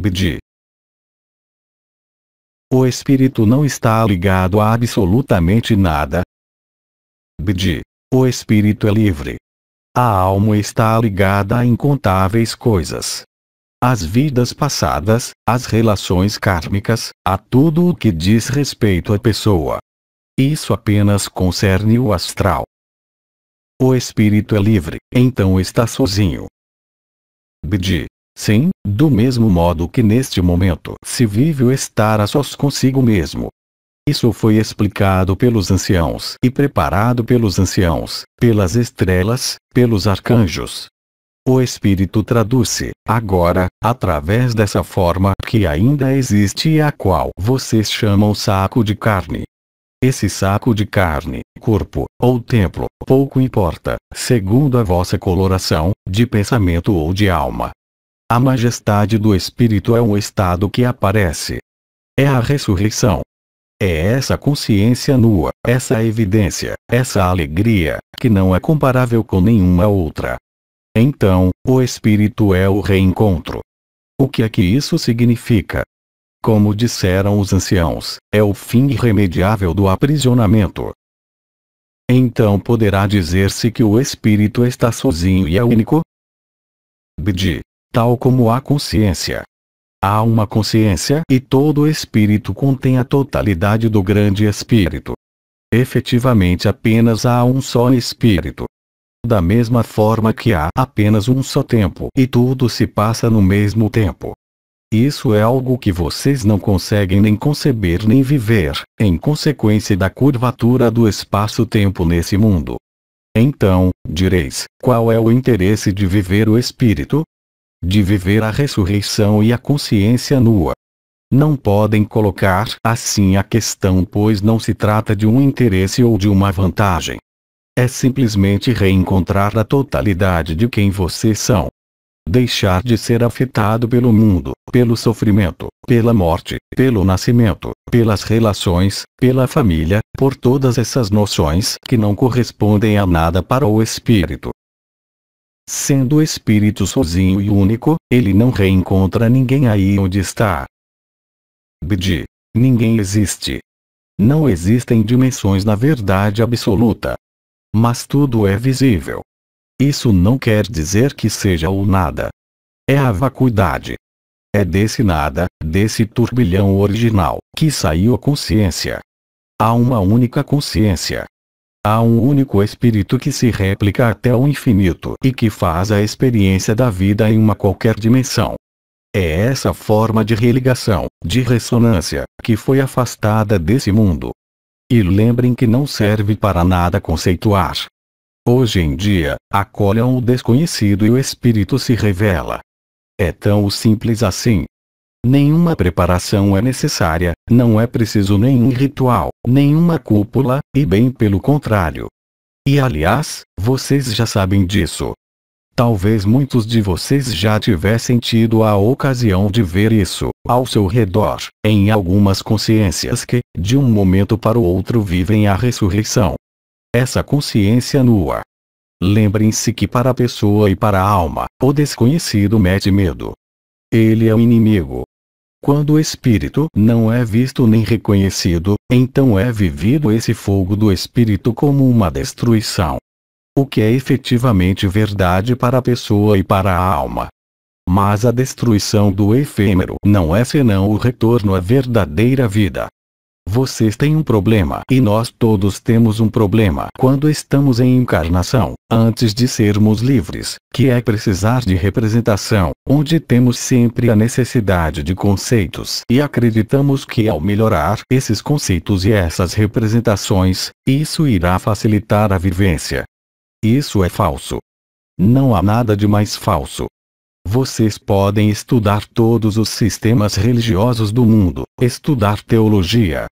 Bd. O espírito não está ligado a absolutamente nada. Bd. O espírito é livre. A alma está ligada a incontáveis coisas. As vidas passadas, as relações kármicas, a tudo o que diz respeito à pessoa. Isso apenas concerne o astral. O espírito é livre, então está sozinho. Bdi. Sim, do mesmo modo que neste momento se vive o estar a sós consigo mesmo. Isso foi explicado pelos anciãos e preparado pelos anciãos, pelas estrelas, pelos arcanjos. O espírito traduz-se, agora, através dessa forma que ainda existe e a qual vocês chamam saco de carne. Esse saco de carne, corpo, ou templo, pouco importa, segundo a vossa coloração, de pensamento ou de alma, a majestade do Espírito é um estado que aparece. É a ressurreição. É essa consciência nua, essa evidência, essa alegria, que não é comparável com nenhuma outra. Então, o Espírito é o reencontro. O que é que isso significa? Como disseram os anciãos, é o fim irremediável do aprisionamento. Então poderá dizer-se que o espírito está sozinho e é único? Bdi tal como a consciência. Há uma consciência e todo espírito contém a totalidade do grande espírito. Efetivamente apenas há um só espírito. Da mesma forma que há apenas um só tempo e tudo se passa no mesmo tempo. Isso é algo que vocês não conseguem nem conceber nem viver, em consequência da curvatura do espaço-tempo nesse mundo. Então, direis, qual é o interesse de viver o espírito? de viver a ressurreição e a consciência nua. Não podem colocar assim a questão, pois não se trata de um interesse ou de uma vantagem. É simplesmente reencontrar a totalidade de quem vocês são. Deixar de ser afetado pelo mundo, pelo sofrimento, pela morte, pelo nascimento, pelas relações, pela família, por todas essas noções que não correspondem a nada para o espírito. Sendo o espírito sozinho e único, ele não reencontra ninguém aí onde está. Bd. Ninguém existe. Não existem dimensões na verdade absoluta. Mas tudo é visível. Isso não quer dizer que seja o nada. É a vacuidade. É desse nada, desse turbilhão original, que saiu a consciência. Há uma única consciência, Há um único espírito que se replica até o infinito e que faz a experiência da vida em uma qualquer dimensão. É essa forma de religação, de ressonância, que foi afastada desse mundo. E lembrem que não serve para nada conceituar. Hoje em dia, acolham o desconhecido e o espírito se revela. É tão simples assim. Nenhuma preparação é necessária, não é preciso nenhum ritual nenhuma cúpula, e bem pelo contrário. E aliás, vocês já sabem disso. Talvez muitos de vocês já tivessem tido a ocasião de ver isso, ao seu redor, em algumas consciências que, de um momento para o outro, vivem a ressurreição. Essa consciência nua. Lembrem-se que para a pessoa e para a alma, o desconhecido mete medo. Ele é o inimigo, quando o espírito não é visto nem reconhecido, então é vivido esse fogo do espírito como uma destruição. O que é efetivamente verdade para a pessoa e para a alma. Mas a destruição do efêmero não é senão o retorno à verdadeira vida. Vocês têm um problema e nós todos temos um problema quando estamos em encarnação, antes de sermos livres, que é precisar de representação, onde temos sempre a necessidade de conceitos e acreditamos que ao melhorar esses conceitos e essas representações, isso irá facilitar a vivência. Isso é falso. Não há nada de mais falso vocês podem estudar todos os sistemas religiosos do mundo, estudar teologia.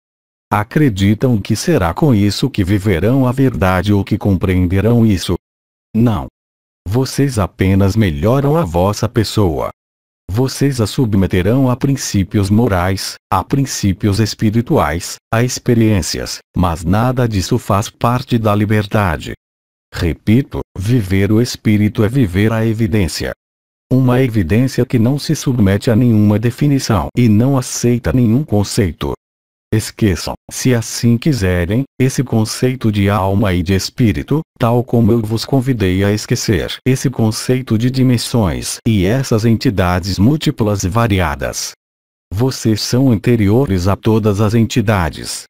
Acreditam que será com isso que viverão a verdade ou que compreenderão isso? Não. Vocês apenas melhoram a vossa pessoa. Vocês a submeterão a princípios morais, a princípios espirituais, a experiências, mas nada disso faz parte da liberdade. Repito, viver o espírito é viver a evidência, uma evidência que não se submete a nenhuma definição e não aceita nenhum conceito. Esqueçam, se assim quiserem, esse conceito de alma e de espírito, tal como eu vos convidei a esquecer esse conceito de dimensões e essas entidades múltiplas e variadas. Vocês são anteriores a todas as entidades.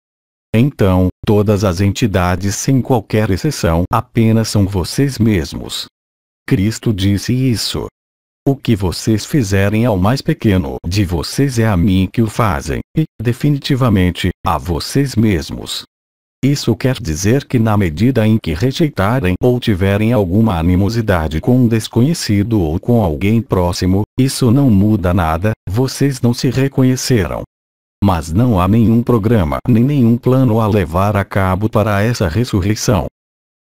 Então, todas as entidades sem qualquer exceção apenas são vocês mesmos. Cristo disse isso. O que vocês fizerem ao mais pequeno de vocês é a mim que o fazem, e, definitivamente, a vocês mesmos. Isso quer dizer que na medida em que rejeitarem ou tiverem alguma animosidade com um desconhecido ou com alguém próximo, isso não muda nada, vocês não se reconheceram. Mas não há nenhum programa nem nenhum plano a levar a cabo para essa ressurreição.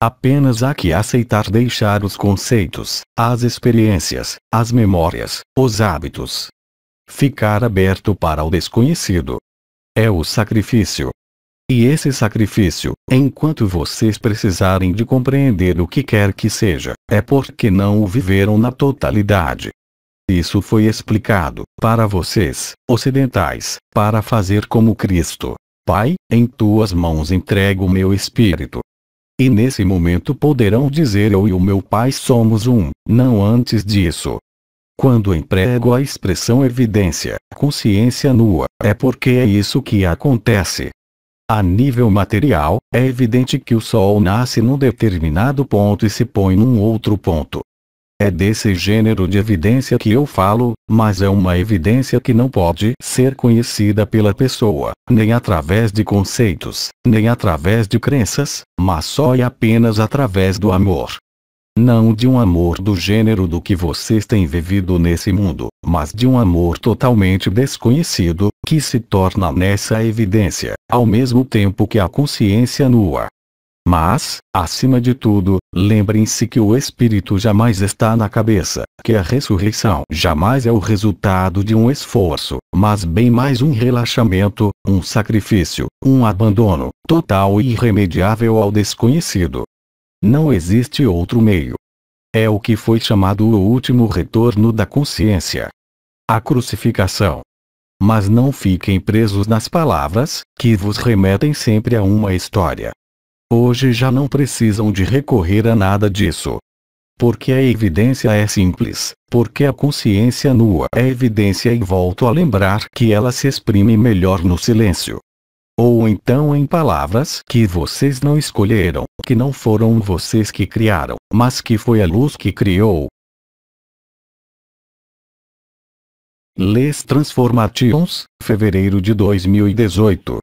Apenas há que aceitar deixar os conceitos, as experiências, as memórias, os hábitos. Ficar aberto para o desconhecido. É o sacrifício. E esse sacrifício, enquanto vocês precisarem de compreender o que quer que seja, é porque não o viveram na totalidade. Isso foi explicado, para vocês, ocidentais, para fazer como Cristo. Pai, em tuas mãos entrego o meu espírito. E nesse momento poderão dizer eu e o meu pai somos um, não antes disso. Quando emprego a expressão evidência, consciência nua, é porque é isso que acontece. A nível material, é evidente que o Sol nasce num determinado ponto e se põe num outro ponto. É desse gênero de evidência que eu falo, mas é uma evidência que não pode ser conhecida pela pessoa, nem através de conceitos, nem através de crenças, mas só e apenas através do amor. Não de um amor do gênero do que vocês têm vivido nesse mundo, mas de um amor totalmente desconhecido, que se torna nessa evidência, ao mesmo tempo que a consciência nua, mas, acima de tudo, lembrem-se que o espírito jamais está na cabeça, que a ressurreição jamais é o resultado de um esforço, mas bem mais um relaxamento, um sacrifício, um abandono, total e irremediável ao desconhecido. Não existe outro meio. É o que foi chamado o último retorno da consciência. A crucificação. Mas não fiquem presos nas palavras, que vos remetem sempre a uma história, Hoje já não precisam de recorrer a nada disso. Porque a evidência é simples, porque a consciência nua é evidência e volto a lembrar que ela se exprime melhor no silêncio. Ou então em palavras que vocês não escolheram, que não foram vocês que criaram, mas que foi a luz que criou. Les Transformations, fevereiro de 2018.